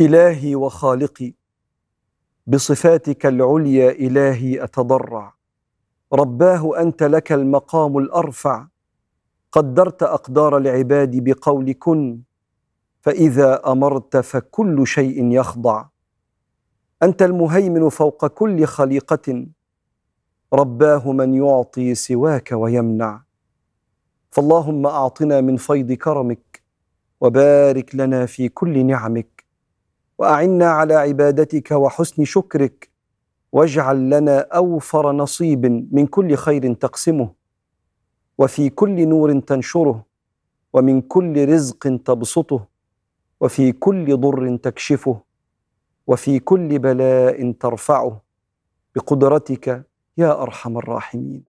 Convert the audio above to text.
إلهي وخالقي بصفاتك العليا إلهي أتضرع رباه أنت لك المقام الأرفع قدرت أقدار العباد بقول كن فإذا أمرت فكل شيء يخضع أنت المهيمن فوق كل خليقة رباه من يعطي سواك ويمنع فاللهم اعطنا من فيض كرمك وبارك لنا في كل نعمك واعنا على عبادتك وحسن شكرك واجعل لنا اوفر نصيب من كل خير تقسمه وفي كل نور تنشره ومن كل رزق تبسطه وفي كل ضر تكشفه وفي كل بلاء ترفعه بقدرتك يا ارحم الراحمين